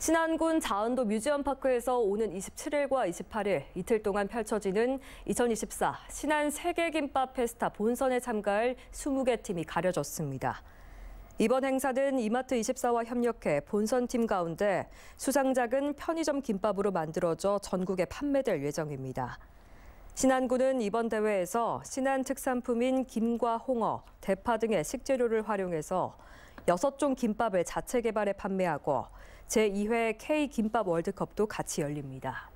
신안군 자은도 뮤지엄파크에서 오는 27일과 28일 이틀 동안 펼쳐지는 2024 신안 세계김밥 페스타 본선에 참가할 20개 팀이 가려졌습니다. 이번 행사는 이마트24와 협력해 본선팀 가운데 수상작은 편의점 김밥으로 만들어져 전국에 판매될 예정입니다. 신안군은 이번 대회에서 신안 특산품인 김과 홍어, 대파 등의 식재료를 활용해서 6종 김밥을 자체 개발해 판매하고 제2회 K김밥 월드컵도 같이 열립니다.